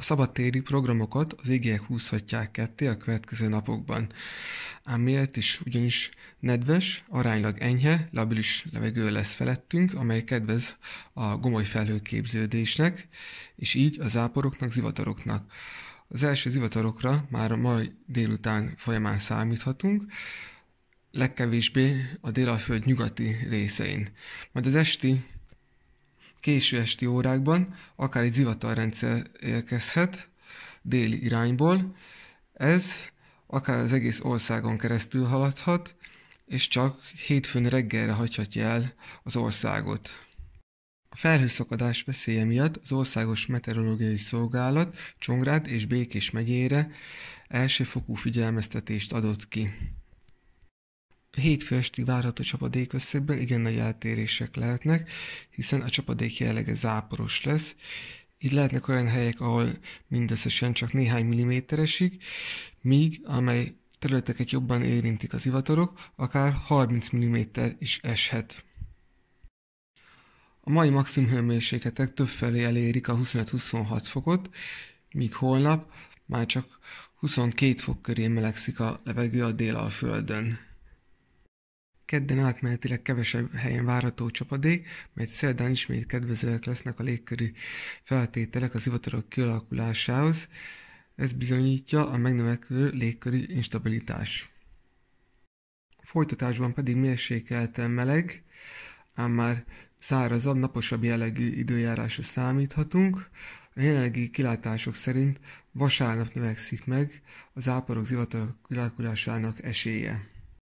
A szabadtéri programokat az égiek húzhatják ketté a következő napokban. Ám miért is? Ugyanis nedves, aránylag enyhe, labilis levegő lesz felettünk, amely kedvez a gomoly felhőképződésnek, és így a záporoknak, zivataroknak. Az első zivatarokra már a mai délután folyamán számíthatunk, legkevésbé a délalföld nyugati részein. Majd az esti késő esti órákban akár egy zivatarrendszer érkezhet déli irányból. Ez akár az egész országon keresztül haladhat, és csak hétfőn reggelre hagyhatja el az országot. A felhőszakadás veszélye miatt az Országos Meteorológiai Szolgálat Csongrád és Békés megyére elsőfokú figyelmeztetést adott ki hétfő esti várható csapadék összegben igen nagy eltérések lehetnek, hiszen a csapadék jellege záporos lesz, így lehetnek olyan helyek, ahol mindösszesen csak néhány milliméteresig, míg amely területeket jobban érintik az ivatarok, akár 30 mm is eshet. A mai maximum hőmérsékletek felé elérik a 25-26 fokot, míg holnap már csak 22 fok köré melegszik a levegő a délalföldön. Kedden átmenetileg kevesebb helyen várható csapadék, mert szerdán ismét kedvezőek lesznek a légkörű feltételek az ivatarok kialakulásához. Ez bizonyítja a megnövekvő légkörű instabilitás. Folytatásban pedig mérsékelten meleg, ám már szárazabb, naposabb jellegű időjárásra számíthatunk. A jelenlegi kilátások szerint vasárnap növekszik meg az áporok zivatarok kialakulásának esélye.